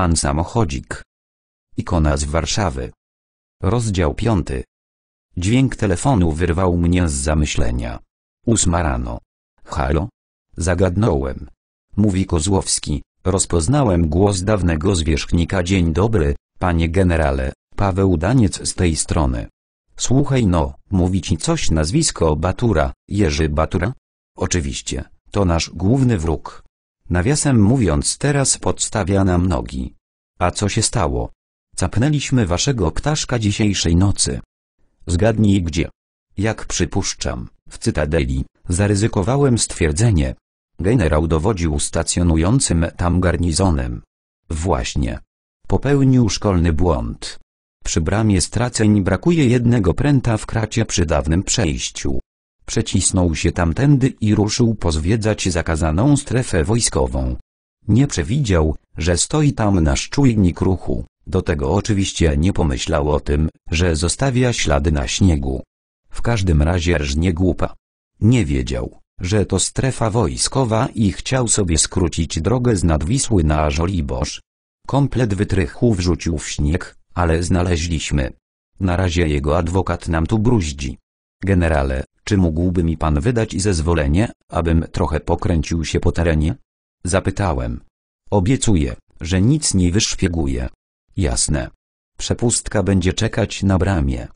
Pan samochodzik. Ikona z Warszawy. Rozdział 5. Dźwięk telefonu wyrwał mnie z zamyślenia. Ósma rano. Halo? Zagadnąłem. Mówi Kozłowski, rozpoznałem głos dawnego zwierzchnika. Dzień dobry, panie generale, Paweł Daniec z tej strony. Słuchaj no, mówi ci coś nazwisko Batura, Jerzy Batura? Oczywiście, to nasz główny wróg. Nawiasem mówiąc teraz podstawia nam nogi. A co się stało? Capnęliśmy waszego ptaszka dzisiejszej nocy. Zgadnij gdzie. Jak przypuszczam, w Cytadeli, zaryzykowałem stwierdzenie. Generał dowodził stacjonującym tam garnizonem. Właśnie. Popełnił szkolny błąd. Przy bramie straceń brakuje jednego pręta w kracie przy dawnym przejściu. Przecisnął się tamtędy i ruszył pozwiedzać zakazaną strefę wojskową. Nie przewidział, że stoi tam nasz czujnik ruchu. Do tego oczywiście nie pomyślał o tym, że zostawia ślady na śniegu. W każdym razie rż nie głupa. Nie wiedział, że to strefa wojskowa i chciał sobie skrócić drogę z Nadwisły na Żoliborz. Komplet wytrychu wrzucił w śnieg, ale znaleźliśmy. Na razie jego adwokat nam tu bruździ. Generale, czy mógłby mi pan wydać zezwolenie, abym trochę pokręcił się po terenie? Zapytałem. Obiecuję, że nic nie wyszpieguję. Jasne. Przepustka będzie czekać na bramie.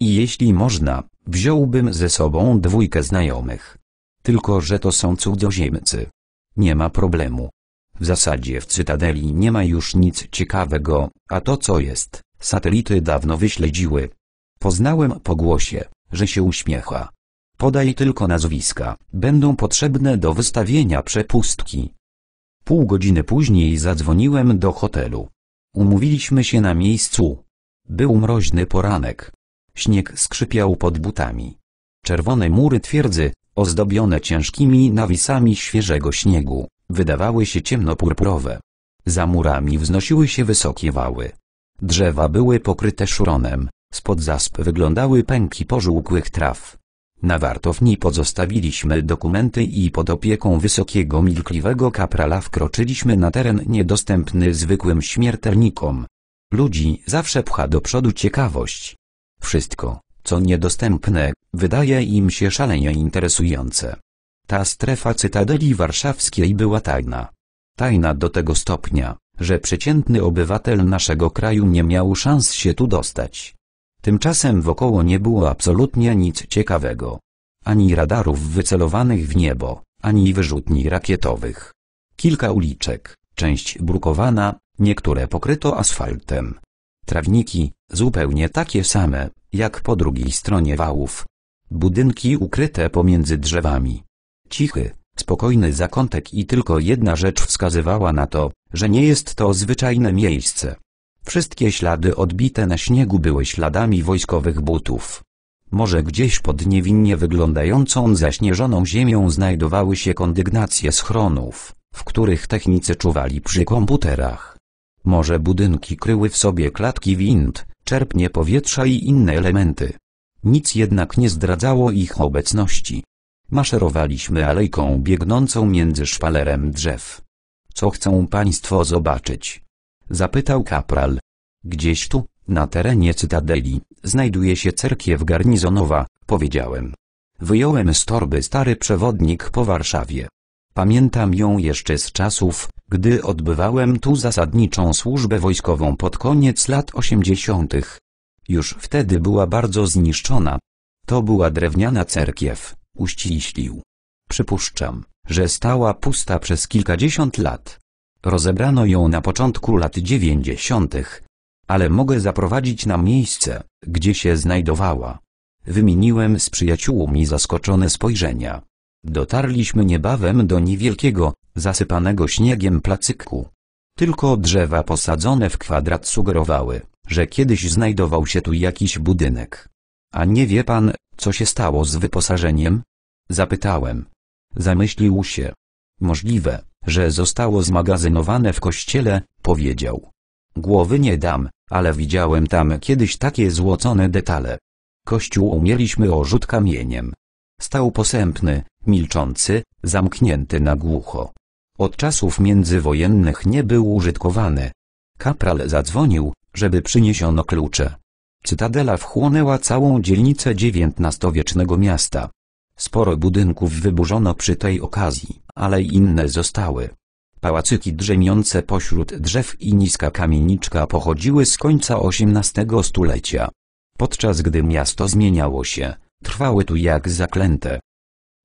I jeśli można, wziąłbym ze sobą dwójkę znajomych. Tylko, że to są cudzoziemcy. Nie ma problemu. W zasadzie w Cytadeli nie ma już nic ciekawego, a to co jest, satelity dawno wyśledziły. Poznałem po głosie, że się uśmiecha. Podaj tylko nazwiska, będą potrzebne do wystawienia przepustki. Pół godziny później zadzwoniłem do hotelu. Umówiliśmy się na miejscu. Był mroźny poranek. Śnieg skrzypiał pod butami. Czerwone mury twierdzy, ozdobione ciężkimi nawisami świeżego śniegu, wydawały się ciemnopurpurowe. Za murami wznosiły się wysokie wały. Drzewa były pokryte szuronem, spod zasp wyglądały pęki pożółkłych traw. Na wartowni pozostawiliśmy dokumenty i pod opieką wysokiego milkliwego kaprala wkroczyliśmy na teren niedostępny zwykłym śmiertelnikom. Ludzi zawsze pcha do przodu ciekawość. Wszystko, co niedostępne, wydaje im się szalenie interesujące. Ta strefa cytadeli warszawskiej była tajna. Tajna do tego stopnia, że przeciętny obywatel naszego kraju nie miał szans się tu dostać. Tymczasem wokoło nie było absolutnie nic ciekawego. Ani radarów wycelowanych w niebo, ani wyrzutni rakietowych. Kilka uliczek, część brukowana, niektóre pokryto asfaltem. Trawniki, zupełnie takie same, jak po drugiej stronie wałów. Budynki ukryte pomiędzy drzewami. Cichy, spokojny zakątek i tylko jedna rzecz wskazywała na to, że nie jest to zwyczajne miejsce. Wszystkie ślady odbite na śniegu były śladami wojskowych butów. Może gdzieś pod niewinnie wyglądającą zaśnieżoną ziemią znajdowały się kondygnacje schronów, w których technicy czuwali przy komputerach. Może budynki kryły w sobie klatki wind, czerpnie powietrza i inne elementy. Nic jednak nie zdradzało ich obecności. Maszerowaliśmy alejką biegnącą między szpalerem drzew. Co chcą Państwo zobaczyć? Zapytał kapral. Gdzieś tu, na terenie cytadeli, znajduje się cerkiew garnizonowa, powiedziałem. Wyjąłem z torby stary przewodnik po Warszawie. Pamiętam ją jeszcze z czasów, gdy odbywałem tu zasadniczą służbę wojskową pod koniec lat 80. Już wtedy była bardzo zniszczona. To była drewniana cerkiew, uściślił. Przypuszczam, że stała pusta przez kilkadziesiąt lat. Rozebrano ją na początku lat dziewięćdziesiątych, ale mogę zaprowadzić na miejsce, gdzie się znajdowała. Wymieniłem z przyjaciółmi zaskoczone spojrzenia. Dotarliśmy niebawem do niewielkiego, zasypanego śniegiem placyku. Tylko drzewa posadzone w kwadrat sugerowały, że kiedyś znajdował się tu jakiś budynek. A nie wie pan, co się stało z wyposażeniem? Zapytałem. Zamyślił się. Możliwe, że zostało zmagazynowane w kościele, powiedział. Głowy nie dam, ale widziałem tam kiedyś takie złocone detale. Kościół umieliśmy o rzut kamieniem. Stał posępny, milczący, zamknięty na głucho. Od czasów międzywojennych nie był użytkowany. Kapral zadzwonił, żeby przyniesiono klucze. Cytadela wchłonęła całą dzielnicę XIX-wiecznego miasta. Sporo budynków wyburzono przy tej okazji, ale inne zostały. Pałacyki drzemiące pośród drzew i niska kamieniczka pochodziły z końca XVIII stulecia. Podczas gdy miasto zmieniało się, trwały tu jak zaklęte.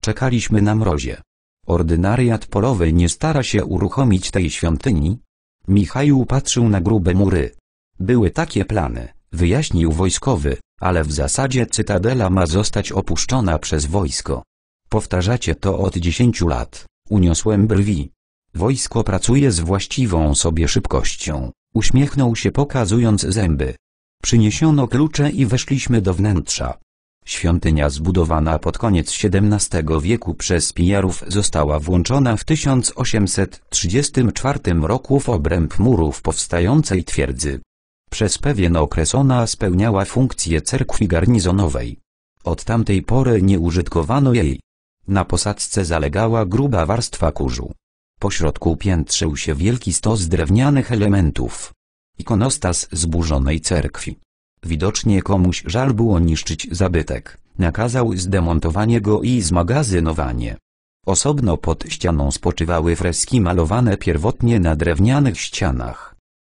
Czekaliśmy na mrozie. Ordynariat polowy nie stara się uruchomić tej świątyni? Michał patrzył na grube mury. Były takie plany, wyjaśnił wojskowy ale w zasadzie cytadela ma zostać opuszczona przez wojsko. Powtarzacie to od dziesięciu lat, uniosłem brwi. Wojsko pracuje z właściwą sobie szybkością, uśmiechnął się pokazując zęby. Przyniesiono klucze i weszliśmy do wnętrza. Świątynia zbudowana pod koniec XVII wieku przez pijarów została włączona w 1834 roku w obręb murów powstającej twierdzy. Przez pewien okres ona spełniała funkcję cerkwi garnizonowej. Od tamtej pory nie użytkowano jej. Na posadzce zalegała gruba warstwa kurzu. Po środku piętrzył się wielki stos drewnianych elementów. Ikonostas zburzonej cerkwi. Widocznie komuś żal było niszczyć zabytek, nakazał zdemontowanie go i zmagazynowanie. Osobno pod ścianą spoczywały freski malowane pierwotnie na drewnianych ścianach.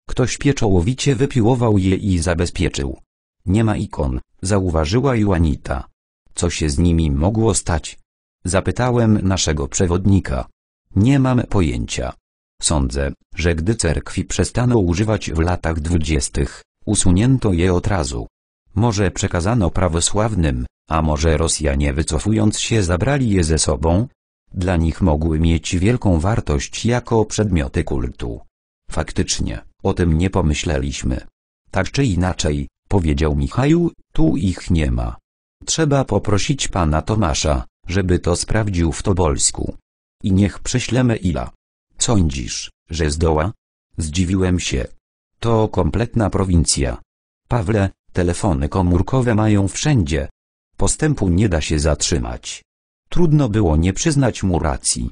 Ktoś pieczołowicie wypiłował je i zabezpieczył. Nie ma ikon, zauważyła Juanita. Co się z nimi mogło stać? Zapytałem naszego przewodnika. Nie mam pojęcia. Sądzę, że gdy cerkwi przestano używać w latach dwudziestych, usunięto je od razu. Może przekazano prawosławnym, a może Rosjanie wycofując się zabrali je ze sobą? Dla nich mogły mieć wielką wartość jako przedmioty kultu. Faktycznie, o tym nie pomyśleliśmy. Tak czy inaczej, powiedział Michał, tu ich nie ma. Trzeba poprosić pana Tomasza, żeby to sprawdził w Tobolsku. I niech prześlemy Ila. Sądzisz, że zdoła? Zdziwiłem się. To kompletna prowincja. Pawle, telefony komórkowe mają wszędzie. Postępu nie da się zatrzymać. Trudno było nie przyznać mu racji.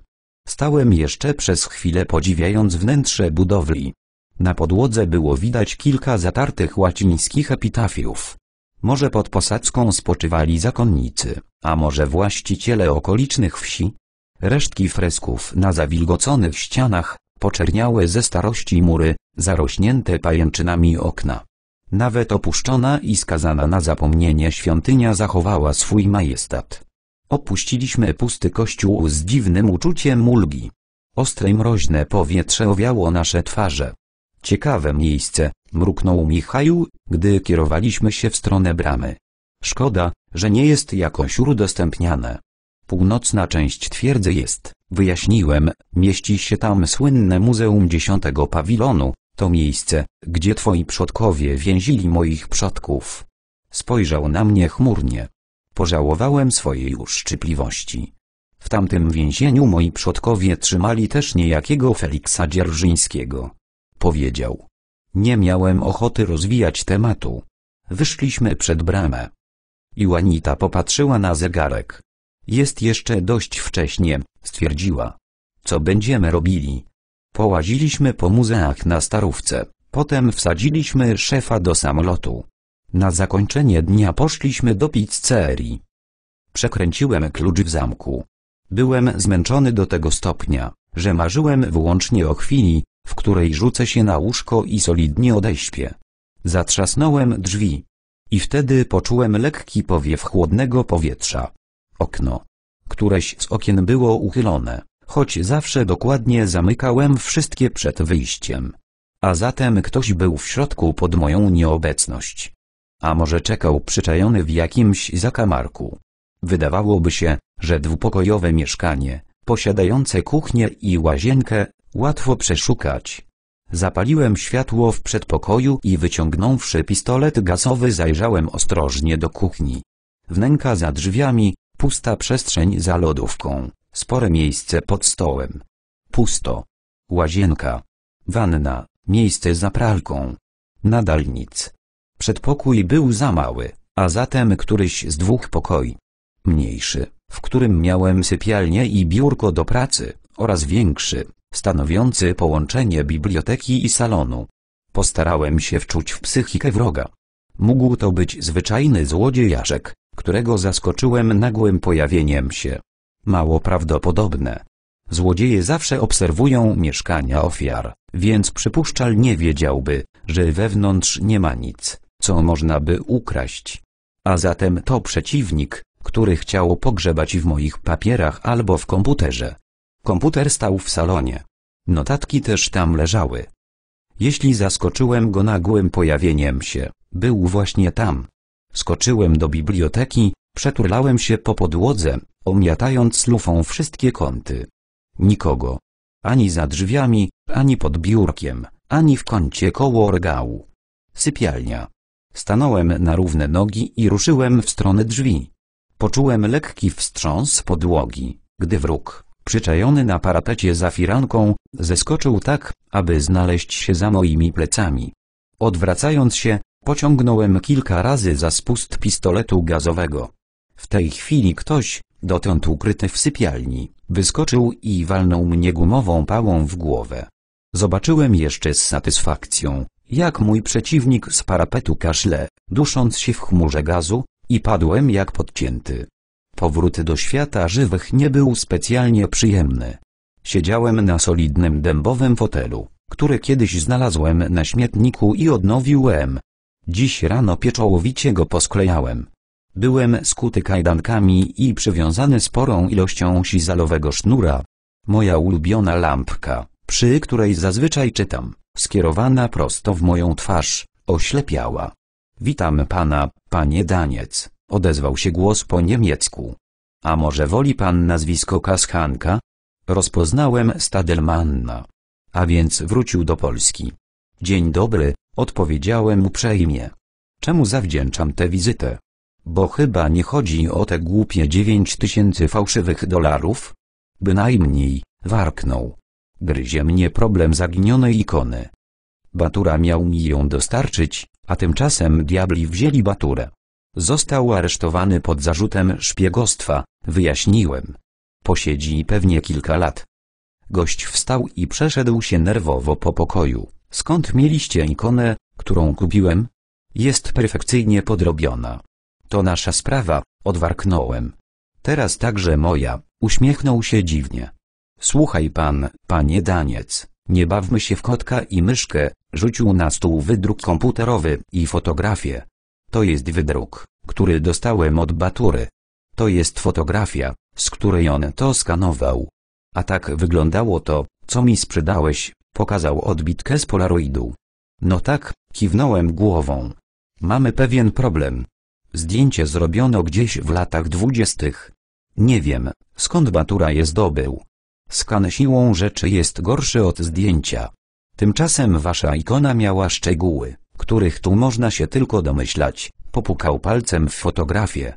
Stałem jeszcze przez chwilę podziwiając wnętrze budowli. Na podłodze było widać kilka zatartych łacińskich epitafiów. Może pod posadzką spoczywali zakonnicy, a może właściciele okolicznych wsi? Resztki fresków na zawilgoconych ścianach, poczerniałe ze starości mury, zarośnięte pajęczynami okna. Nawet opuszczona i skazana na zapomnienie świątynia zachowała swój majestat. Opuściliśmy pusty kościół z dziwnym uczuciem ulgi. Ostre mroźne powietrze owiało nasze twarze. Ciekawe miejsce, mruknął Michał, gdy kierowaliśmy się w stronę bramy. Szkoda, że nie jest jakoś udostępniane. Północna część twierdzy jest, wyjaśniłem, mieści się tam słynne Muzeum Dziesiątego Pawilonu, to miejsce, gdzie twoi przodkowie więzili moich przodków. Spojrzał na mnie chmurnie. Pożałowałem swojej uszczypliwości. W tamtym więzieniu moi przodkowie trzymali też niejakiego Feliksa Dzierżyńskiego. Powiedział. Nie miałem ochoty rozwijać tematu. Wyszliśmy przed bramę. Iłanita popatrzyła na zegarek. Jest jeszcze dość wcześnie, stwierdziła. Co będziemy robili? Połaziliśmy po muzeach na starówce, potem wsadziliśmy szefa do samolotu. Na zakończenie dnia poszliśmy do pizzerii. Przekręciłem klucz w zamku. Byłem zmęczony do tego stopnia, że marzyłem wyłącznie o chwili, w której rzucę się na łóżko i solidnie odeśpię. Zatrzasnąłem drzwi. I wtedy poczułem lekki powiew chłodnego powietrza. Okno. Któreś z okien było uchylone, choć zawsze dokładnie zamykałem wszystkie przed wyjściem. A zatem ktoś był w środku pod moją nieobecność. A może czekał przyczajony w jakimś zakamarku. Wydawałoby się, że dwupokojowe mieszkanie, posiadające kuchnię i łazienkę, Łatwo przeszukać. Zapaliłem światło w przedpokoju i wyciągnąwszy pistolet gazowy zajrzałem ostrożnie do kuchni. Wnęka za drzwiami, pusta przestrzeń za lodówką, spore miejsce pod stołem. Pusto. Łazienka. Wanna, miejsce za pralką. Nadal nic. Przedpokój był za mały, a zatem któryś z dwóch pokoi. Mniejszy, w którym miałem sypialnię i biurko do pracy, oraz większy, stanowiący połączenie biblioteki i salonu. Postarałem się wczuć w psychikę wroga. Mógł to być zwyczajny złodziejaszek, którego zaskoczyłem nagłym pojawieniem się. Mało prawdopodobne. Złodzieje zawsze obserwują mieszkania ofiar, więc przypuszczalnie wiedziałby, że wewnątrz nie ma nic, co można by ukraść. A zatem to przeciwnik, który chciał pogrzebać w moich papierach albo w komputerze. Komputer stał w salonie. Notatki też tam leżały. Jeśli zaskoczyłem go nagłym pojawieniem się, był właśnie tam. Skoczyłem do biblioteki, przeturlałem się po podłodze, omiatając lufą wszystkie kąty. Nikogo. Ani za drzwiami, ani pod biurkiem, ani w kącie koło regału. Sypialnia. Stanąłem na równe nogi i ruszyłem w stronę drzwi. Poczułem lekki wstrząs podłogi, gdy wróg, przyczajony na parapecie za firanką, zeskoczył tak, aby znaleźć się za moimi plecami. Odwracając się, pociągnąłem kilka razy za spust pistoletu gazowego. W tej chwili ktoś, dotąd ukryty w sypialni, wyskoczył i walnął mnie gumową pałą w głowę. Zobaczyłem jeszcze z satysfakcją, jak mój przeciwnik z parapetu kaszle, dusząc się w chmurze gazu, i padłem jak podcięty powrót do świata żywych nie był specjalnie przyjemny. Siedziałem na solidnym dębowym fotelu, który kiedyś znalazłem na śmietniku i odnowiłem. Dziś rano pieczołowicie go posklejałem. Byłem skuty kajdankami i przywiązany sporą ilością sizalowego sznura. Moja ulubiona lampka, przy której zazwyczaj czytam, skierowana prosto w moją twarz, oślepiała. Witam pana, panie Daniec odezwał się głos po niemiecku. A może woli pan nazwisko Kaschanka? Rozpoznałem Stadelmanna. A więc wrócił do Polski. Dzień dobry, odpowiedziałem uprzejmie. Czemu zawdzięczam tę wizytę? Bo chyba nie chodzi o te głupie dziewięć tysięcy fałszywych dolarów? Bynajmniej, warknął. Gryzie mnie problem zaginionej ikony. Batura miał mi ją dostarczyć, a tymczasem diabli wzięli baturę. Został aresztowany pod zarzutem szpiegostwa, wyjaśniłem. Posiedzi pewnie kilka lat. Gość wstał i przeszedł się nerwowo po pokoju. Skąd mieliście ikonę, którą kupiłem? Jest perfekcyjnie podrobiona. To nasza sprawa, odwarknąłem. Teraz także moja, uśmiechnął się dziwnie. Słuchaj pan, panie Daniec, nie bawmy się w kotka i myszkę, rzucił na stół wydruk komputerowy i fotografię. To jest wydruk, który dostałem od Batury. To jest fotografia, z której on to skanował. A tak wyglądało to, co mi sprzedałeś, pokazał odbitkę z Polaroidu. No tak, kiwnąłem głową. Mamy pewien problem. Zdjęcie zrobiono gdzieś w latach dwudziestych. Nie wiem, skąd Batura je zdobył. Skan siłą rzeczy jest gorszy od zdjęcia. Tymczasem wasza ikona miała szczegóły których tu można się tylko domyślać, popukał palcem w fotografię.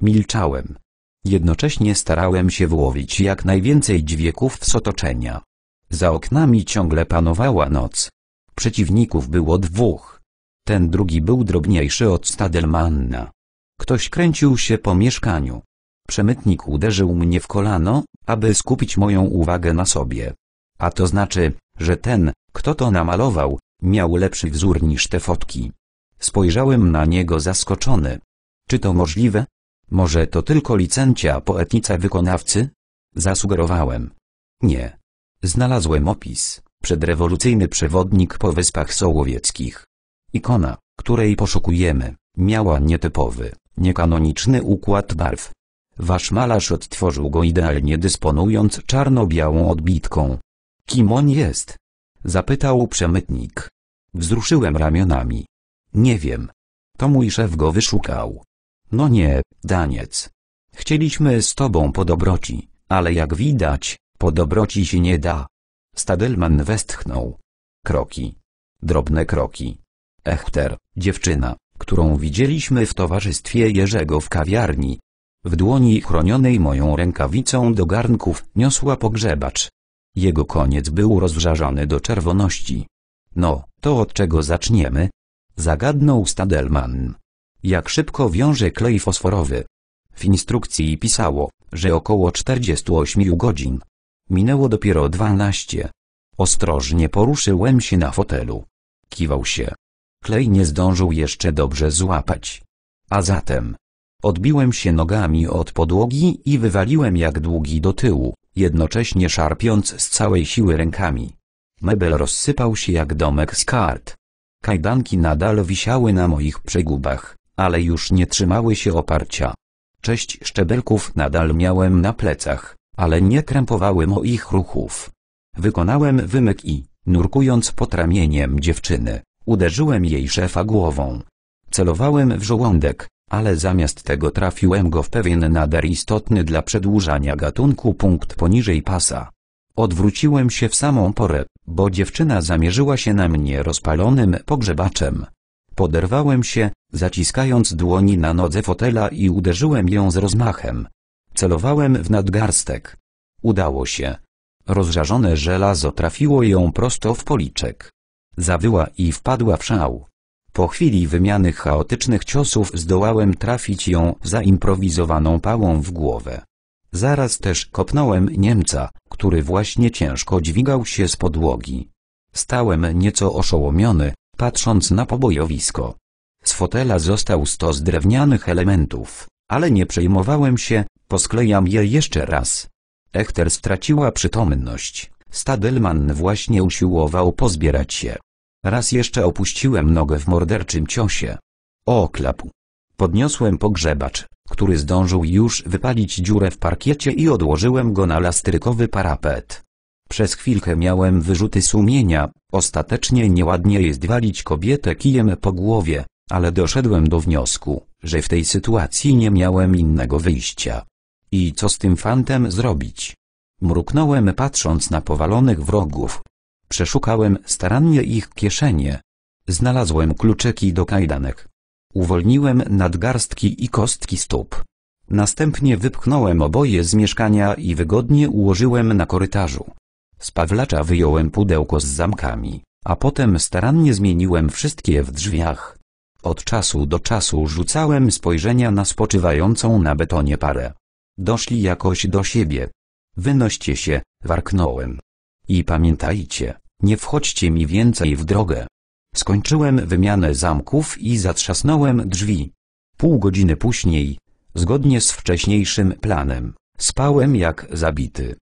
Milczałem. Jednocześnie starałem się wyłowić jak najwięcej dźwięków z otoczenia. Za oknami ciągle panowała noc. Przeciwników było dwóch. Ten drugi był drobniejszy od Stadelmanna. Ktoś kręcił się po mieszkaniu. Przemytnik uderzył mnie w kolano, aby skupić moją uwagę na sobie. A to znaczy, że ten, kto to namalował, Miał lepszy wzór niż te fotki. Spojrzałem na niego zaskoczony. Czy to możliwe? Może to tylko licencja poetnica wykonawcy? Zasugerowałem. Nie. Znalazłem opis. Przedrewolucyjny przewodnik po Wyspach Sołowieckich. Ikona, której poszukujemy, miała nietypowy, niekanoniczny układ barw. Wasz malarz odtworzył go idealnie dysponując czarno-białą odbitką. Kim on jest? Zapytał przemytnik. Wzruszyłem ramionami. Nie wiem. To mój szef go wyszukał. No nie, Daniec. Chcieliśmy z tobą po dobroci, ale jak widać, po dobroci się nie da. Stadelman westchnął. Kroki. Drobne kroki. Echter, dziewczyna, którą widzieliśmy w towarzystwie Jerzego w kawiarni. W dłoni chronionej moją rękawicą do garnków niosła pogrzebacz. Jego koniec był rozżarzony do czerwoności. No, to od czego zaczniemy? Zagadnął Stadelman. Jak szybko wiąże klej fosforowy? W instrukcji pisało, że około 48 godzin. Minęło dopiero 12. Ostrożnie poruszyłem się na fotelu. Kiwał się. Klej nie zdążył jeszcze dobrze złapać. A zatem. Odbiłem się nogami od podłogi i wywaliłem jak długi do tyłu jednocześnie szarpiąc z całej siły rękami. Mebel rozsypał się jak domek z kart. Kajdanki nadal wisiały na moich przegubach, ale już nie trzymały się oparcia. Cześć szczebelków nadal miałem na plecach, ale nie krępowały moich ruchów. Wykonałem wymyk i, nurkując pod ramieniem dziewczyny, uderzyłem jej szefa głową. Celowałem w żołądek, ale zamiast tego trafiłem go w pewien nader istotny dla przedłużania gatunku punkt poniżej pasa. Odwróciłem się w samą porę, bo dziewczyna zamierzyła się na mnie rozpalonym pogrzebaczem. Poderwałem się, zaciskając dłoni na nodze fotela i uderzyłem ją z rozmachem. Celowałem w nadgarstek. Udało się. Rozżarzone żelazo trafiło ją prosto w policzek. Zawyła i wpadła w szał. Po chwili wymiany chaotycznych ciosów zdołałem trafić ją zaimprowizowaną pałą w głowę. Zaraz też kopnąłem Niemca, który właśnie ciężko dźwigał się z podłogi. Stałem nieco oszołomiony, patrząc na pobojowisko. Z fotela został stos drewnianych elementów, ale nie przejmowałem się, posklejam je jeszcze raz. Echter straciła przytomność, Stadelman właśnie usiłował pozbierać się. Raz jeszcze opuściłem nogę w morderczym ciosie. klapu! Podniosłem pogrzebacz, który zdążył już wypalić dziurę w parkiecie i odłożyłem go na lastrykowy parapet. Przez chwilkę miałem wyrzuty sumienia, ostatecznie nieładnie jest walić kobietę kijem po głowie, ale doszedłem do wniosku, że w tej sytuacji nie miałem innego wyjścia. I co z tym fantem zrobić? Mruknąłem patrząc na powalonych wrogów, Przeszukałem starannie ich kieszenie. Znalazłem kluczyki do kajdanek. Uwolniłem nadgarstki i kostki stóp. Następnie wypchnąłem oboje z mieszkania i wygodnie ułożyłem na korytarzu. Z pawlacza wyjąłem pudełko z zamkami, a potem starannie zmieniłem wszystkie w drzwiach. Od czasu do czasu rzucałem spojrzenia na spoczywającą na betonie parę. Doszli jakoś do siebie. Wynoście się, warknąłem. I pamiętajcie, nie wchodźcie mi więcej w drogę. Skończyłem wymianę zamków i zatrzasnąłem drzwi. Pół godziny później, zgodnie z wcześniejszym planem, spałem jak zabity.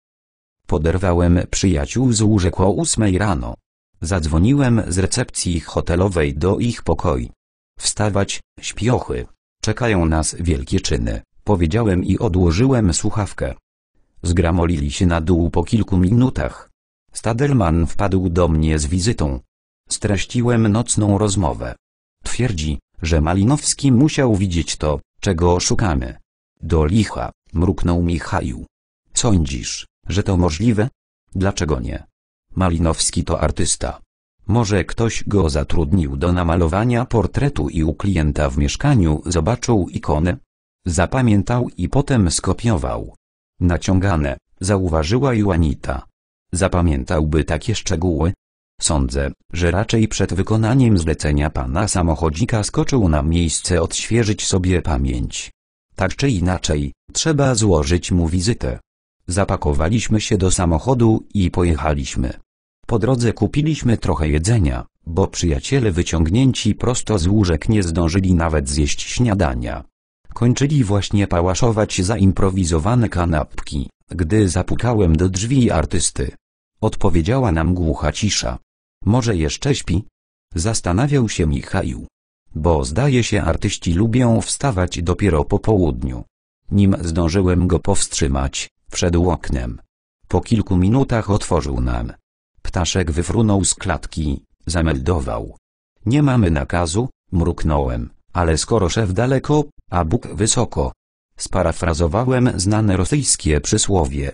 Poderwałem przyjaciół z łóżek o ósmej rano. Zadzwoniłem z recepcji hotelowej do ich pokoi. Wstawać, śpiochy, czekają nas wielkie czyny, powiedziałem i odłożyłem słuchawkę. Zgramolili się na dół po kilku minutach. Stadelman wpadł do mnie z wizytą. Streściłem nocną rozmowę. Twierdzi, że Malinowski musiał widzieć to, czego szukamy. Do licha, mruknął Michał. Sądzisz, że to możliwe? Dlaczego nie? Malinowski to artysta. Może ktoś go zatrudnił do namalowania portretu i u klienta w mieszkaniu zobaczył ikonę? Zapamiętał i potem skopiował. Naciągane, zauważyła Juanita. Zapamiętałby takie szczegóły? Sądzę, że raczej przed wykonaniem zlecenia pana samochodzika skoczył na miejsce odświeżyć sobie pamięć. Tak czy inaczej, trzeba złożyć mu wizytę. Zapakowaliśmy się do samochodu i pojechaliśmy. Po drodze kupiliśmy trochę jedzenia, bo przyjaciele wyciągnięci prosto z łóżek nie zdążyli nawet zjeść śniadania. Kończyli właśnie pałaszować zaimprowizowane kanapki, gdy zapukałem do drzwi artysty. Odpowiedziała nam głucha cisza. Może jeszcze śpi? Zastanawiał się Michał. Bo zdaje się artyści lubią wstawać dopiero po południu. Nim zdążyłem go powstrzymać, wszedł oknem. Po kilku minutach otworzył nam. Ptaszek wyfrunął z klatki, zameldował. Nie mamy nakazu, mruknąłem, ale skoro szef daleko, a Bóg wysoko. Sparafrazowałem znane rosyjskie przysłowie.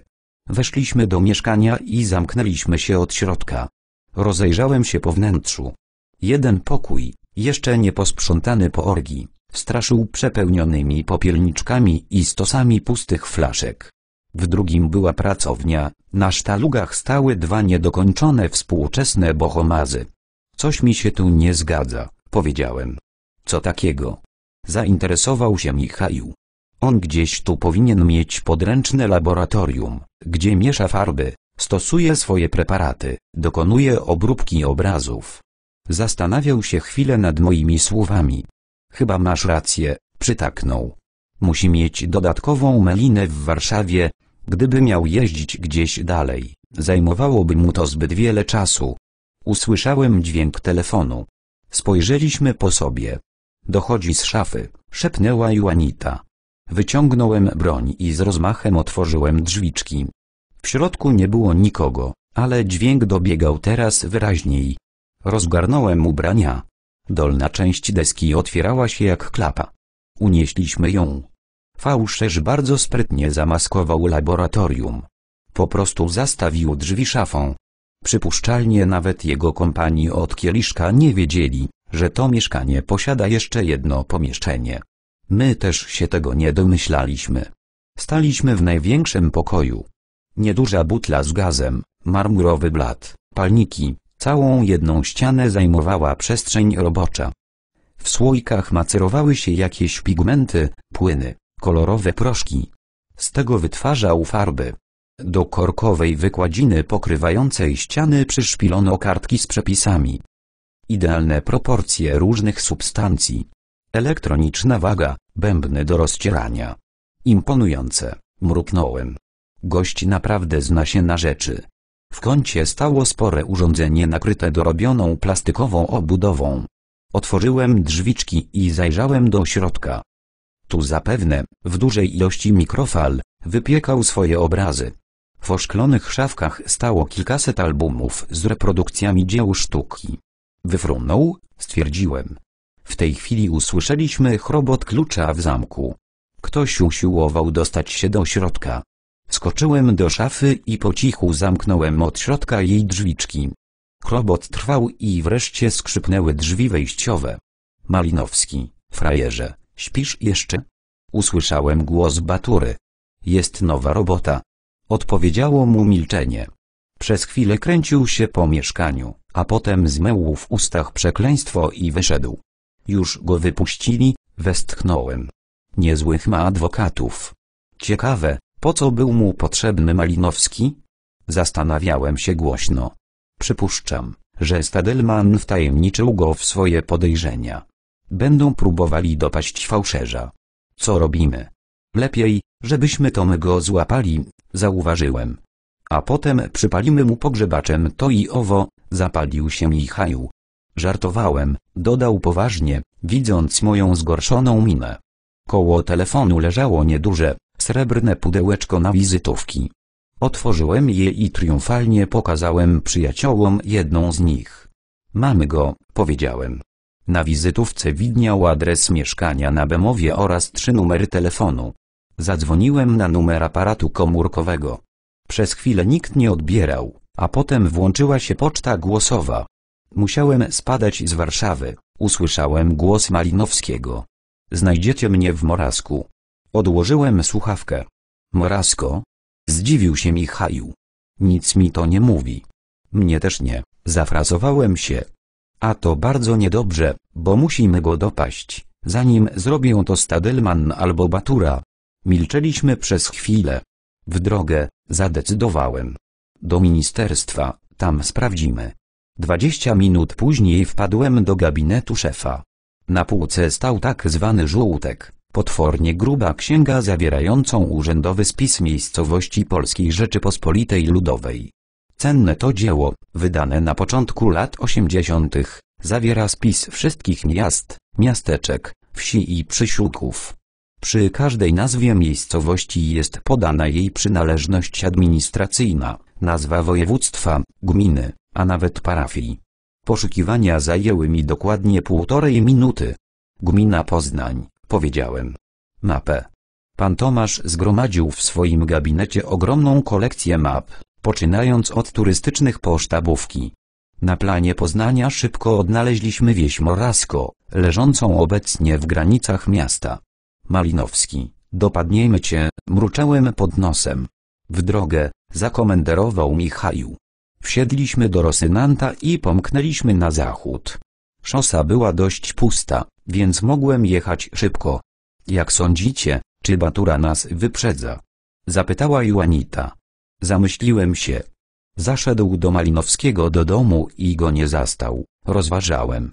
Weszliśmy do mieszkania i zamknęliśmy się od środka. Rozejrzałem się po wnętrzu. Jeden pokój, jeszcze nie posprzątany po orgi, straszył przepełnionymi popielniczkami i stosami pustych flaszek. W drugim była pracownia, na sztalugach stały dwa niedokończone współczesne bohomazy. Coś mi się tu nie zgadza, powiedziałem. Co takiego? Zainteresował się Michał. On gdzieś tu powinien mieć podręczne laboratorium, gdzie miesza farby, stosuje swoje preparaty, dokonuje obróbki obrazów. Zastanawiał się chwilę nad moimi słowami. Chyba masz rację, przytaknął. Musi mieć dodatkową melinę w Warszawie, gdyby miał jeździć gdzieś dalej, zajmowałoby mu to zbyt wiele czasu. Usłyszałem dźwięk telefonu. Spojrzeliśmy po sobie. Dochodzi z szafy, szepnęła Juanita. Wyciągnąłem broń i z rozmachem otworzyłem drzwiczki. W środku nie było nikogo, ale dźwięk dobiegał teraz wyraźniej. Rozgarnąłem ubrania. Dolna część deski otwierała się jak klapa. Unieśliśmy ją. Fałszerz bardzo sprytnie zamaskował laboratorium. Po prostu zastawił drzwi szafą. Przypuszczalnie nawet jego kompanii od kieliszka nie wiedzieli, że to mieszkanie posiada jeszcze jedno pomieszczenie. My też się tego nie domyślaliśmy. Staliśmy w największym pokoju. Nieduża butla z gazem, marmurowy blat, palniki, całą jedną ścianę zajmowała przestrzeń robocza. W słoikach macerowały się jakieś pigmenty, płyny, kolorowe proszki. Z tego wytwarzał farby. Do korkowej wykładziny pokrywającej ściany przyszpilono kartki z przepisami. Idealne proporcje różnych substancji. Elektroniczna waga, bębny do rozcierania. Imponujące, mruknąłem. Gość naprawdę zna się na rzeczy. W kącie stało spore urządzenie nakryte dorobioną plastikową obudową. Otworzyłem drzwiczki i zajrzałem do środka. Tu zapewne, w dużej ilości mikrofal, wypiekał swoje obrazy. W oszklonych szafkach stało kilkaset albumów z reprodukcjami dzieł sztuki. Wyfrunął, stwierdziłem. W tej chwili usłyszeliśmy chrobot klucza w zamku. Ktoś usiłował dostać się do środka. Skoczyłem do szafy i po cichu zamknąłem od środka jej drzwiczki. Chrobot trwał i wreszcie skrzypnęły drzwi wejściowe. Malinowski, frajerze, śpisz jeszcze? Usłyszałem głos Batury. Jest nowa robota. Odpowiedziało mu milczenie. Przez chwilę kręcił się po mieszkaniu a potem zmył w ustach przekleństwo i wyszedł. Już go wypuścili, westchnąłem. Niezłych ma adwokatów. Ciekawe, po co był mu potrzebny Malinowski? Zastanawiałem się głośno. Przypuszczam, że Stadelman wtajemniczył go w swoje podejrzenia. Będą próbowali dopaść fałszerza. Co robimy? Lepiej, żebyśmy to my go złapali, zauważyłem a potem przypalimy mu pogrzebaczem to i owo, zapalił się Michał. Żartowałem, dodał poważnie, widząc moją zgorszoną minę. Koło telefonu leżało nieduże, srebrne pudełeczko na wizytówki. Otworzyłem je i triumfalnie pokazałem przyjaciołom jedną z nich. Mamy go, powiedziałem. Na wizytówce widniał adres mieszkania na Bemowie oraz trzy numery telefonu. Zadzwoniłem na numer aparatu komórkowego. Przez chwilę nikt nie odbierał, a potem włączyła się poczta głosowa. Musiałem spadać z Warszawy, usłyszałem głos Malinowskiego. Znajdziecie mnie w Morasku. Odłożyłem słuchawkę. Morasko? Zdziwił się Michaju. Nic mi to nie mówi. Mnie też nie, zafrazowałem się. A to bardzo niedobrze, bo musimy go dopaść, zanim zrobią to Stadelman albo Batura. Milczeliśmy przez chwilę. W drogę, Zadecydowałem. Do ministerstwa, tam sprawdzimy. Dwadzieścia minut później wpadłem do gabinetu szefa. Na półce stał tak zwany żółtek, potwornie gruba księga zawierającą urzędowy spis miejscowości Polskiej Rzeczypospolitej Ludowej. Cenne to dzieło, wydane na początku lat 80., zawiera spis wszystkich miast, miasteczek, wsi i przysiłków. Przy każdej nazwie miejscowości jest podana jej przynależność administracyjna, nazwa województwa, gminy, a nawet parafii. Poszukiwania zajęły mi dokładnie półtorej minuty. Gmina Poznań, powiedziałem. Mapę. Pan Tomasz zgromadził w swoim gabinecie ogromną kolekcję map, poczynając od turystycznych po sztabówki. Na planie Poznania szybko odnaleźliśmy wieś Morasko, leżącą obecnie w granicach miasta. Malinowski, dopadniemy cię, mruczałem pod nosem. W drogę, zakomenderował Michał. Wsiedliśmy do Rosynanta i pomknęliśmy na zachód. Szosa była dość pusta, więc mogłem jechać szybko. Jak sądzicie, czy Batura nas wyprzedza? Zapytała Juanita. Zamyśliłem się. Zaszedł do Malinowskiego do domu i go nie zastał, rozważałem.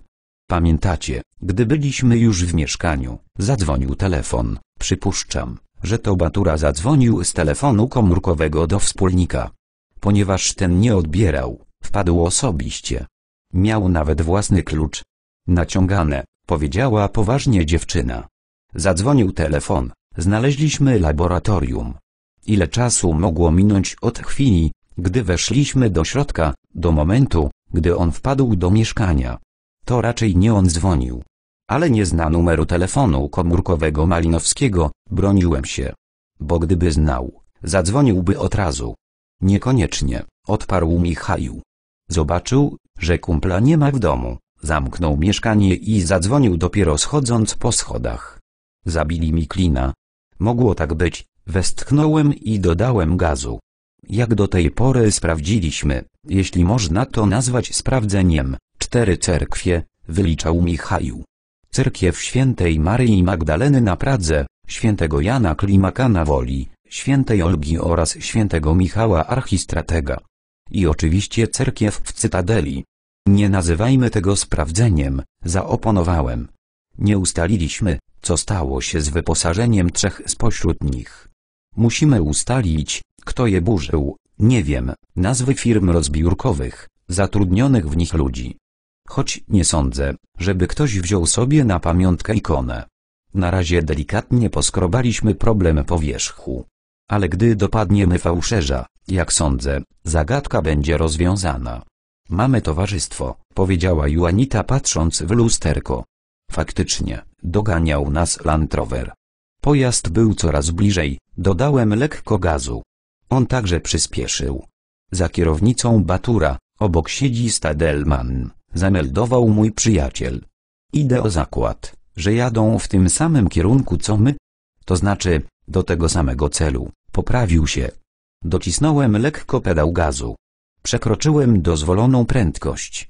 Pamiętacie, gdy byliśmy już w mieszkaniu, zadzwonił telefon, przypuszczam, że to Batura zadzwonił z telefonu komórkowego do wspólnika. Ponieważ ten nie odbierał, wpadł osobiście. Miał nawet własny klucz. Naciągane, powiedziała poważnie dziewczyna. Zadzwonił telefon, znaleźliśmy laboratorium. Ile czasu mogło minąć od chwili, gdy weszliśmy do środka, do momentu, gdy on wpadł do mieszkania. To raczej nie on dzwonił. Ale nie zna numeru telefonu komórkowego Malinowskiego, broniłem się. Bo gdyby znał, zadzwoniłby od razu. Niekoniecznie, odparł Michał. Zobaczył, że kumpla nie ma w domu, zamknął mieszkanie i zadzwonił dopiero schodząc po schodach. Zabili mi klina. Mogło tak być, westchnąłem i dodałem gazu. Jak do tej pory sprawdziliśmy, jeśli można to nazwać sprawdzeniem, Cztery cerkwie, wyliczał Michał. Cerkiew świętej Maryi Magdaleny na Pradze, świętego Jana Klimaka na Woli, świętej Olgi oraz świętego Michała Archistratega. I oczywiście cerkiew w Cytadeli. Nie nazywajmy tego sprawdzeniem, zaoponowałem. Nie ustaliliśmy, co stało się z wyposażeniem trzech spośród nich. Musimy ustalić, kto je burzył, nie wiem, nazwy firm rozbiórkowych, zatrudnionych w nich ludzi, choć nie sądzę, żeby ktoś wziął sobie na pamiątkę ikonę. Na razie delikatnie poskrobaliśmy problem po wierzchu. Ale gdy dopadniemy fałszerza, jak sądzę, zagadka będzie rozwiązana. Mamy towarzystwo, powiedziała Juanita patrząc w lusterko. Faktycznie, doganiał nas Land Rover. Pojazd był coraz bliżej, dodałem lekko gazu. On także przyspieszył. Za kierownicą Batura, obok siedzi Stadelman zameldował mój przyjaciel. Idę o zakład, że jadą w tym samym kierunku co my, to znaczy do tego samego celu, poprawił się. Docisnąłem lekko pedał gazu. Przekroczyłem dozwoloną prędkość.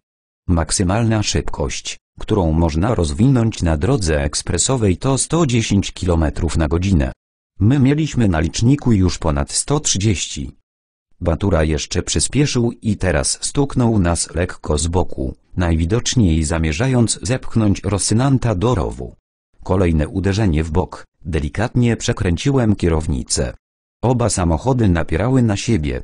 Maksymalna szybkość, którą można rozwinąć na drodze ekspresowej to 110 km na godzinę. My mieliśmy na liczniku już ponad 130. Batura jeszcze przyspieszył i teraz stuknął nas lekko z boku, najwidoczniej zamierzając zepchnąć Rosynanta do rowu. Kolejne uderzenie w bok, delikatnie przekręciłem kierownicę. Oba samochody napierały na siebie.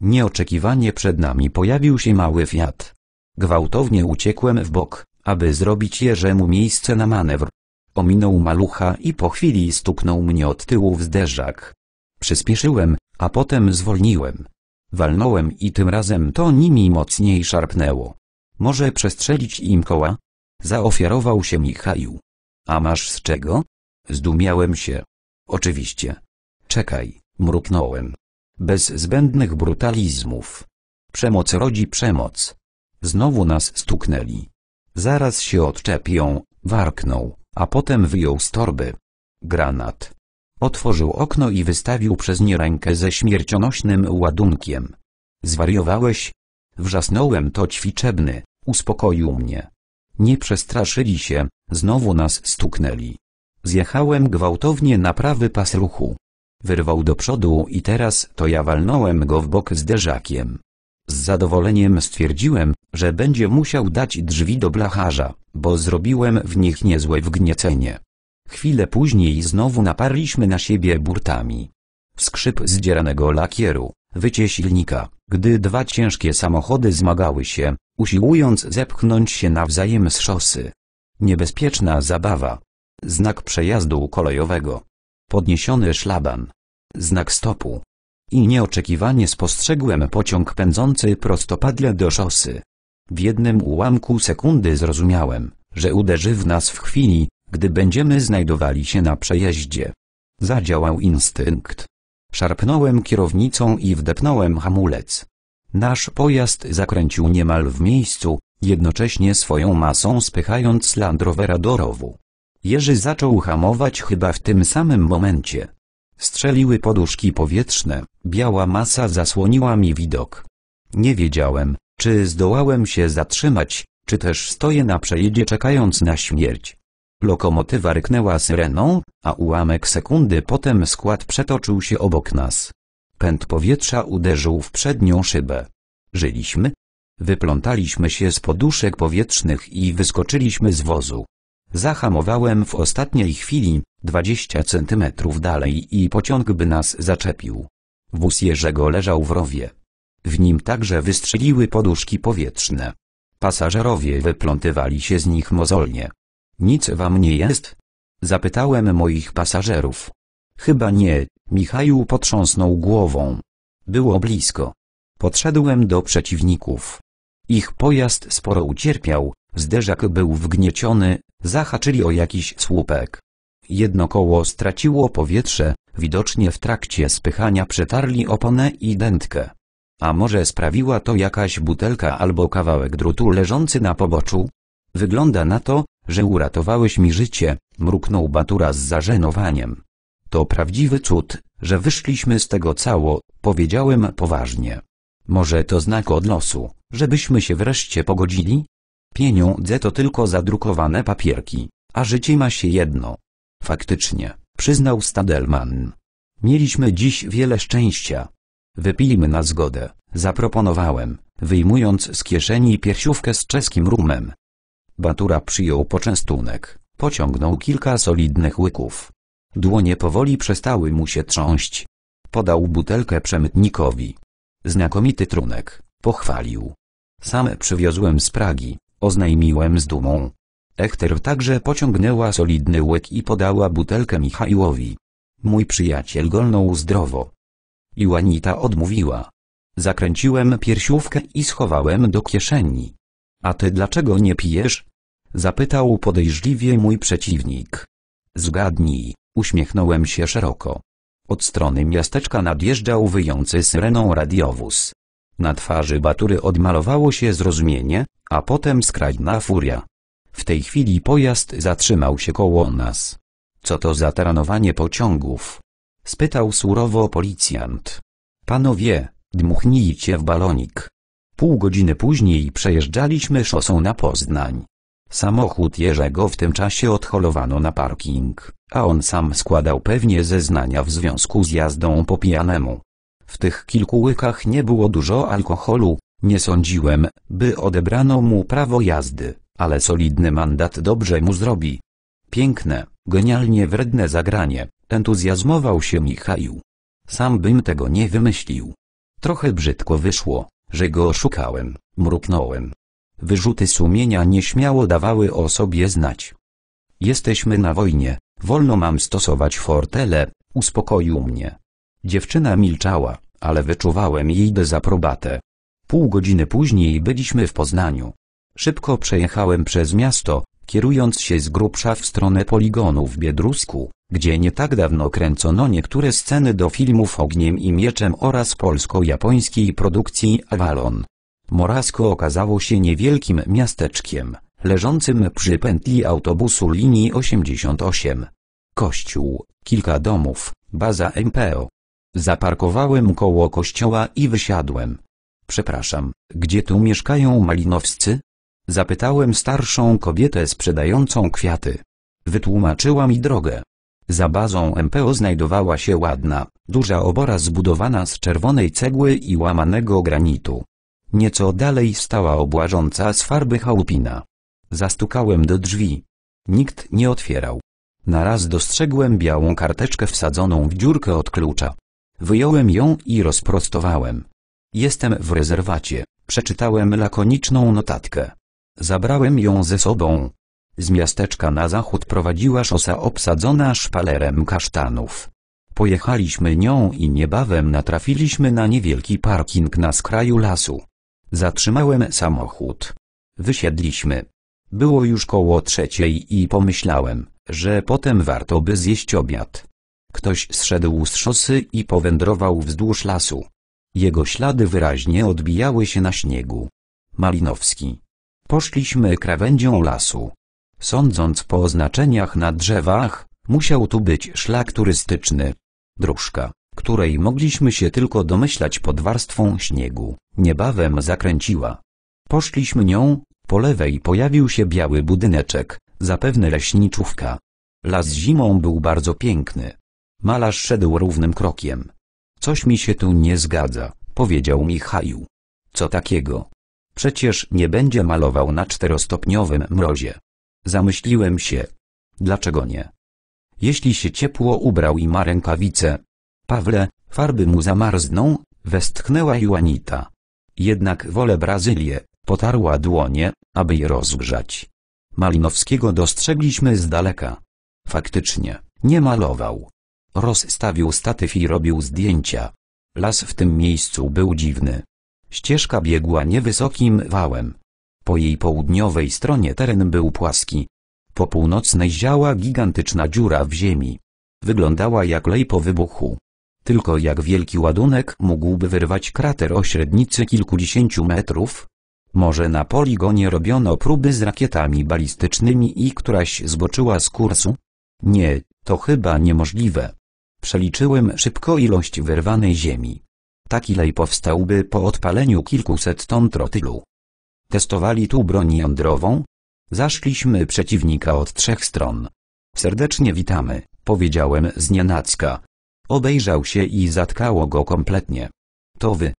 Nieoczekiwanie przed nami pojawił się mały Fiat. Gwałtownie uciekłem w bok, aby zrobić Jerzemu miejsce na manewr. Ominął malucha i po chwili stuknął mnie od tyłu w zderzak. Przyspieszyłem, a potem zwolniłem. Walnąłem i tym razem to nimi mocniej szarpnęło. Może przestrzelić im koła? Zaofiarował się Michał. A masz z czego? Zdumiałem się. Oczywiście. Czekaj, mruknąłem. Bez zbędnych brutalizmów. Przemoc rodzi przemoc. Znowu nas stuknęli. Zaraz się odczepią, warknął, a potem wyjął z torby. Granat. Otworzył okno i wystawił przez nie rękę ze śmiercionośnym ładunkiem. Zwariowałeś? Wrzasnąłem to ćwiczebny, uspokoił mnie. Nie przestraszyli się, znowu nas stuknęli. Zjechałem gwałtownie na prawy pas ruchu. Wyrwał do przodu i teraz to ja walnąłem go w bok zderzakiem. Z zadowoleniem stwierdziłem, że będzie musiał dać drzwi do blacharza, bo zrobiłem w nich niezłe wgniecenie. Chwilę później znowu naparliśmy na siebie burtami. Skrzyp zdzieranego lakieru, wycie silnika, gdy dwa ciężkie samochody zmagały się, usiłując zepchnąć się nawzajem z szosy. Niebezpieczna zabawa. Znak przejazdu kolejowego. Podniesiony szlaban. Znak stopu. I nieoczekiwanie spostrzegłem pociąg pędzący prostopadle do szosy. W jednym ułamku sekundy zrozumiałem, że uderzy w nas w chwili, gdy będziemy znajdowali się na przejeździe. Zadziałał instynkt. Szarpnąłem kierownicą i wdepnąłem hamulec. Nasz pojazd zakręcił niemal w miejscu, jednocześnie swoją masą spychając Land Rovera do rowu. Jerzy zaczął hamować chyba w tym samym momencie. Strzeliły poduszki powietrzne, biała masa zasłoniła mi widok. Nie wiedziałem, czy zdołałem się zatrzymać, czy też stoję na przejedzie czekając na śmierć. Lokomotywa ryknęła syreną, a ułamek sekundy potem skład przetoczył się obok nas. Pęd powietrza uderzył w przednią szybę. Żyliśmy. Wyplątaliśmy się z poduszek powietrznych i wyskoczyliśmy z wozu. Zahamowałem w ostatniej chwili, 20 centymetrów dalej i pociąg by nas zaczepił. Wóz Jerzego leżał w rowie. W nim także wystrzeliły poduszki powietrzne. Pasażerowie wyplątywali się z nich mozolnie. Nic wam nie jest? Zapytałem moich pasażerów. Chyba nie, Michał potrząsnął głową. Było blisko. Podszedłem do przeciwników. Ich pojazd sporo ucierpiał, zderzak był wgnieciony, zahaczyli o jakiś słupek. Jedno koło straciło powietrze, widocznie w trakcie spychania przetarli oponę i dętkę. A może sprawiła to jakaś butelka albo kawałek drutu leżący na poboczu? Wygląda na to, że uratowałeś mi życie, mruknął Batura z zażenowaniem. To prawdziwy cud, że wyszliśmy z tego cało, powiedziałem poważnie. Może to znak od losu, żebyśmy się wreszcie pogodzili? Pieniądze to tylko zadrukowane papierki, a życie ma się jedno. Faktycznie, przyznał Stadelman. Mieliśmy dziś wiele szczęścia. Wypijmy na zgodę, zaproponowałem, wyjmując z kieszeni piersiówkę z czeskim rumem, Batura przyjął poczęstunek, pociągnął kilka solidnych łyków. Dłonie powoli przestały mu się trząść. Podał butelkę przemytnikowi. Znakomity trunek, pochwalił. Same przywiozłem z Pragi, oznajmiłem z dumą. Echter także pociągnęła solidny łyk i podała butelkę Michałowi. Mój przyjaciel golnął zdrowo. Iłanita odmówiła. Zakręciłem piersiówkę i schowałem do kieszeni. A ty dlaczego nie pijesz? Zapytał podejrzliwie mój przeciwnik. Zgadnij, uśmiechnąłem się szeroko. Od strony miasteczka nadjeżdżał wyjący syreną radiowóz. Na twarzy Batury odmalowało się zrozumienie, a potem skrajna furia. W tej chwili pojazd zatrzymał się koło nas. Co to za taranowanie pociągów? Spytał surowo policjant. Panowie, dmuchnijcie w balonik. Pół godziny później przejeżdżaliśmy szosą na Poznań. Samochód Jerzego w tym czasie odholowano na parking, a on sam składał pewnie zeznania w związku z jazdą po pijanemu. W tych kilku łykach nie było dużo alkoholu, nie sądziłem, by odebrano mu prawo jazdy, ale solidny mandat dobrze mu zrobi. Piękne, genialnie wredne zagranie, entuzjazmował się Michał. Sam bym tego nie wymyślił. Trochę brzydko wyszło, że go oszukałem, mruknąłem, Wyrzuty sumienia nieśmiało dawały o sobie znać. Jesteśmy na wojnie, wolno mam stosować fortele, uspokoił mnie. Dziewczyna milczała, ale wyczuwałem jej dezaprobatę. Pół godziny później byliśmy w Poznaniu. Szybko przejechałem przez miasto, kierując się z grubsza w stronę poligonu w Biedrusku, gdzie nie tak dawno kręcono niektóre sceny do filmów Ogniem i Mieczem oraz polsko-japońskiej produkcji Avalon. Morasko okazało się niewielkim miasteczkiem, leżącym przy pętli autobusu linii 88. Kościół, kilka domów, baza MPO. Zaparkowałem koło kościoła i wysiadłem. Przepraszam, gdzie tu mieszkają malinowscy? Zapytałem starszą kobietę sprzedającą kwiaty. Wytłumaczyła mi drogę. Za bazą MPO znajdowała się ładna, duża obora zbudowana z czerwonej cegły i łamanego granitu. Nieco dalej stała obłażąca z farby chałupina. Zastukałem do drzwi. Nikt nie otwierał. Naraz dostrzegłem białą karteczkę wsadzoną w dziurkę od klucza. Wyjąłem ją i rozprostowałem. Jestem w rezerwacie. Przeczytałem lakoniczną notatkę. Zabrałem ją ze sobą. Z miasteczka na zachód prowadziła szosa obsadzona szpalerem kasztanów. Pojechaliśmy nią i niebawem natrafiliśmy na niewielki parking na skraju lasu. Zatrzymałem samochód. Wysiedliśmy. Było już koło trzeciej i pomyślałem, że potem warto by zjeść obiad. Ktoś zszedł z szosy i powędrował wzdłuż lasu. Jego ślady wyraźnie odbijały się na śniegu. Malinowski. Poszliśmy krawędzią lasu. Sądząc po oznaczeniach na drzewach, musiał tu być szlak turystyczny. Dróżka której mogliśmy się tylko domyślać pod warstwą śniegu, niebawem zakręciła. Poszliśmy nią, po lewej pojawił się biały budyneczek, zapewne leśniczówka. Las zimą był bardzo piękny. Malarz szedł równym krokiem. Coś mi się tu nie zgadza, powiedział Michał. Co takiego? Przecież nie będzie malował na czterostopniowym mrozie. Zamyśliłem się. Dlaczego nie? Jeśli się ciepło ubrał i ma rękawice, Pawle, farby mu zamarzną, westchnęła Juanita. Jednak wolę Brazylię, potarła dłonie, aby je rozgrzać. Malinowskiego dostrzegliśmy z daleka. Faktycznie, nie malował. Rozstawił statyw i robił zdjęcia. Las w tym miejscu był dziwny. Ścieżka biegła niewysokim wałem. Po jej południowej stronie teren był płaski. Po północnej ziała gigantyczna dziura w ziemi. Wyglądała jak lej po wybuchu. Tylko jak wielki ładunek mógłby wyrwać krater o średnicy kilkudziesięciu metrów? Może na poligonie robiono próby z rakietami balistycznymi i któraś zboczyła z kursu? Nie, to chyba niemożliwe. Przeliczyłem szybko ilość wyrwanej ziemi. Tak lej powstałby po odpaleniu kilkuset ton trotylu. Testowali tu broń jądrową? Zaszliśmy przeciwnika od trzech stron. Serdecznie witamy, powiedziałem z nienacka, Obejrzał się i zatkało go kompletnie. To wy.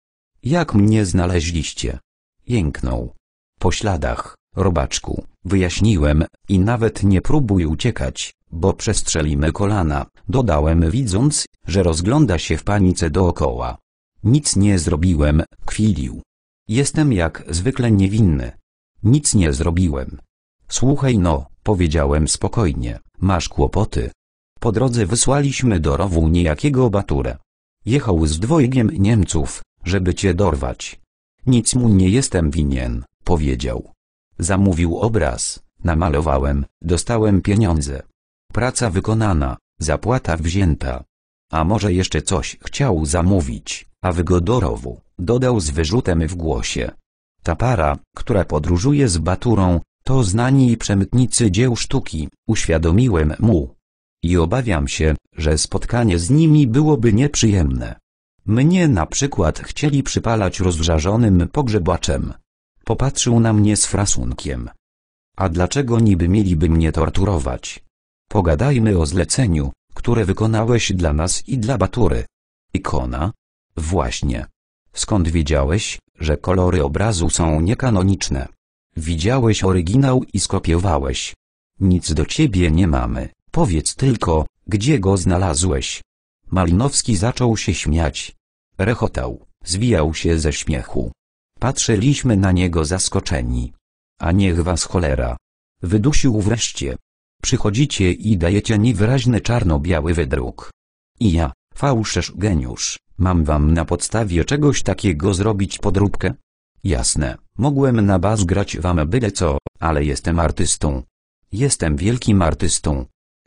Jak mnie znaleźliście? Jęknął. Po śladach, robaczku, wyjaśniłem, i nawet nie próbuj uciekać, bo przestrzelimy kolana, dodałem widząc, że rozgląda się w panice dookoła. Nic nie zrobiłem, kwilił. Jestem jak zwykle niewinny. Nic nie zrobiłem. Słuchaj no, powiedziałem spokojnie, masz kłopoty, po drodze wysłaliśmy do rowu niejakiego Baturę. Jechał z dwojgiem Niemców, żeby cię dorwać. Nic mu nie jestem winien, powiedział. Zamówił obraz, namalowałem, dostałem pieniądze. Praca wykonana, zapłata wzięta. A może jeszcze coś chciał zamówić, a wygodorowu, dodał z wyrzutem w głosie. Ta para, która podróżuje z Baturą, to znani przemytnicy dzieł sztuki, uświadomiłem mu. I obawiam się, że spotkanie z nimi byłoby nieprzyjemne. Mnie na przykład chcieli przypalać rozżarzonym pogrzebaczem. Popatrzył na mnie z frasunkiem. A dlaczego niby mieliby mnie torturować? Pogadajmy o zleceniu, które wykonałeś dla nas i dla Batury. Ikona? Właśnie. Skąd wiedziałeś, że kolory obrazu są niekanoniczne? Widziałeś oryginał i skopiowałeś. Nic do ciebie nie mamy. Powiedz tylko, gdzie go znalazłeś? Malinowski zaczął się śmiać. Rechotał, zwijał się ze śmiechu. Patrzyliśmy na niego zaskoczeni. A niech was cholera. Wydusił wreszcie. Przychodzicie i dajecie niewyraźny czarno-biały wydruk. I ja, fałszerz geniusz, mam wam na podstawie czegoś takiego zrobić podróbkę? Jasne, mogłem na bas grać wam byle co, ale jestem artystą. Jestem wielkim artystą.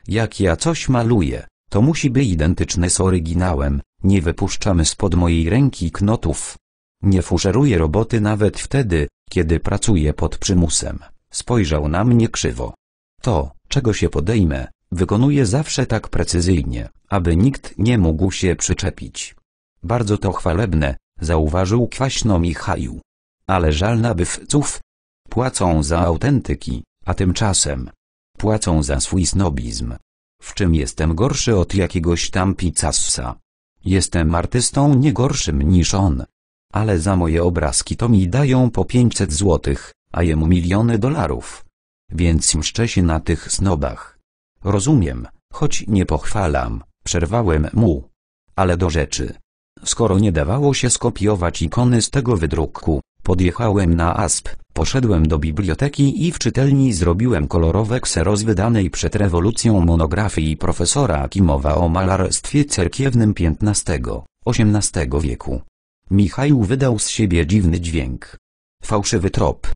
Jak ja coś maluję, to musi być identyczne z oryginałem, nie wypuszczamy spod mojej ręki knotów. Nie fuszeruję roboty nawet wtedy, kiedy pracuję pod przymusem. Spojrzał na mnie krzywo. To, czego się podejmę, wykonuję zawsze tak precyzyjnie, aby nikt nie mógł się przyczepić. Bardzo to chwalebne, zauważył kwaśno Michał. Ale żal nabywców płacą za autentyki, a tymczasem Płacą za swój snobizm. W czym jestem gorszy od jakiegoś tam pizzassa? Jestem artystą nie gorszym niż on. Ale za moje obrazki to mi dają po 500 złotych, a jemu miliony dolarów. Więc mszczę się na tych snobach. Rozumiem, choć nie pochwalam, przerwałem mu. Ale do rzeczy. Skoro nie dawało się skopiować ikony z tego wydruku, podjechałem na ASP Poszedłem do biblioteki i w czytelni zrobiłem kolorowe kseros wydanej przed rewolucją monografii profesora Akimowa o malarstwie cerkiewnym XV-XVIII wieku. Michał wydał z siebie dziwny dźwięk. Fałszywy trop.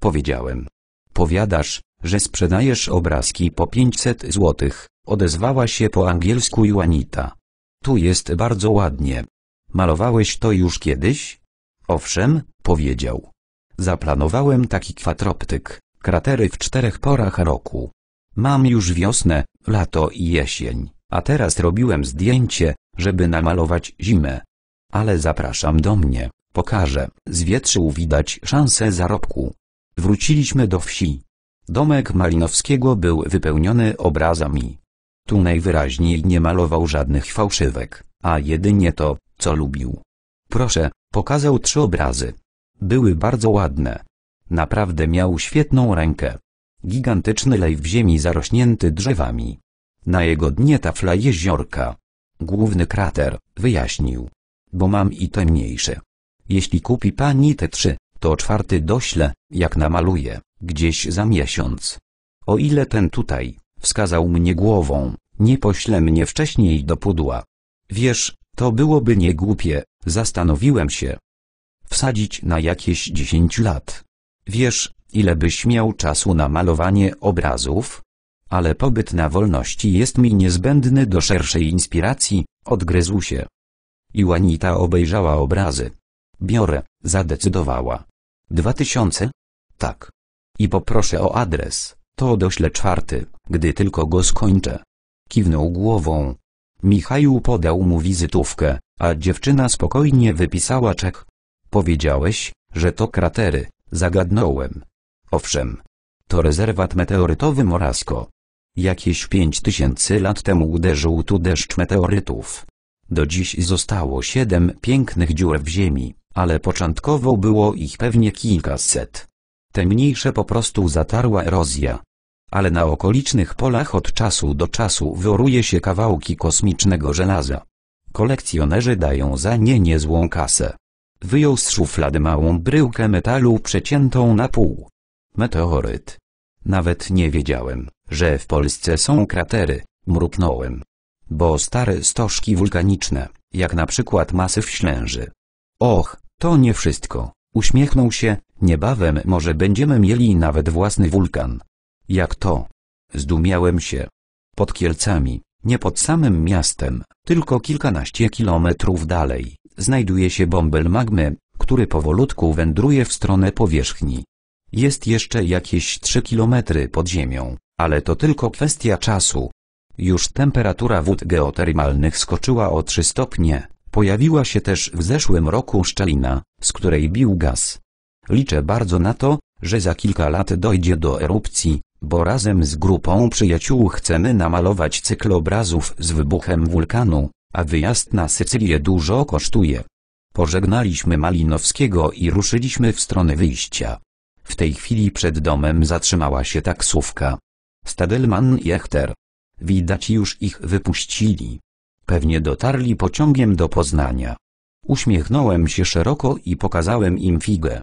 Powiedziałem. Powiadasz, że sprzedajesz obrazki po 500 złotych, odezwała się po angielsku Juanita. Tu jest bardzo ładnie. Malowałeś to już kiedyś? Owszem, powiedział. Zaplanowałem taki kwatroptyk, kratery w czterech porach roku. Mam już wiosnę, lato i jesień, a teraz robiłem zdjęcie, żeby namalować zimę. Ale zapraszam do mnie, pokażę. Z wietrzył widać szansę zarobku. Wróciliśmy do wsi. Domek Malinowskiego był wypełniony obrazami. Tu najwyraźniej nie malował żadnych fałszywek, a jedynie to, co lubił. Proszę, pokazał trzy obrazy, były bardzo ładne. Naprawdę miał świetną rękę. Gigantyczny lej w ziemi zarośnięty drzewami. Na jego dnie tafla jeziorka. Główny krater, wyjaśnił. Bo mam i te mniejsze. Jeśli kupi pani te trzy, to czwarty dośle, jak namaluje, gdzieś za miesiąc. O ile ten tutaj, wskazał mnie głową, nie pośle mnie wcześniej do pudła. Wiesz, to byłoby niegłupie, zastanowiłem się, wsadzić na jakieś 10 lat. Wiesz, ile byś miał czasu na malowanie obrazów? Ale pobyt na wolności jest mi niezbędny do szerszej inspiracji, odgryzł się. Iwanita obejrzała obrazy. Biorę, zadecydowała. Dwa tysiące? Tak. I poproszę o adres, to dośle czwarty, gdy tylko go skończę. Kiwnął głową. Michał podał mu wizytówkę, a dziewczyna spokojnie wypisała czek. Powiedziałeś, że to kratery, zagadnąłem. Owszem. To rezerwat meteorytowy Morasko. Jakieś pięć tysięcy lat temu uderzył tu deszcz meteorytów. Do dziś zostało siedem pięknych dziur w ziemi, ale początkowo było ich pewnie kilkaset. Te mniejsze po prostu zatarła erozja. Ale na okolicznych polach od czasu do czasu wyoruje się kawałki kosmicznego żelaza. Kolekcjonerzy dają za nie niezłą kasę. Wyjął z szuflady małą bryłkę metalu przeciętą na pół. Meteoryt. Nawet nie wiedziałem, że w Polsce są kratery, mruknąłem. Bo stare stożki wulkaniczne, jak na przykład masyw Ślęży. Och, to nie wszystko, uśmiechnął się, niebawem może będziemy mieli nawet własny wulkan. Jak to? Zdumiałem się. Pod Kielcami, nie pod samym miastem, tylko kilkanaście kilometrów dalej, znajduje się bąbel magmy, który powolutku wędruje w stronę powierzchni. Jest jeszcze jakieś 3 kilometry pod ziemią, ale to tylko kwestia czasu. Już temperatura wód geotermalnych skoczyła o 3 stopnie. Pojawiła się też w zeszłym roku szczelina, z której bił gaz. Liczę bardzo na to, że za kilka lat dojdzie do erupcji, bo razem z grupą przyjaciół chcemy namalować cykl obrazów z wybuchem wulkanu, a wyjazd na Sycylię dużo kosztuje. Pożegnaliśmy Malinowskiego i ruszyliśmy w stronę wyjścia. W tej chwili przed domem zatrzymała się taksówka. Stadelman i Echter. Widać już ich wypuścili. Pewnie dotarli pociągiem do Poznania. Uśmiechnąłem się szeroko i pokazałem im figę.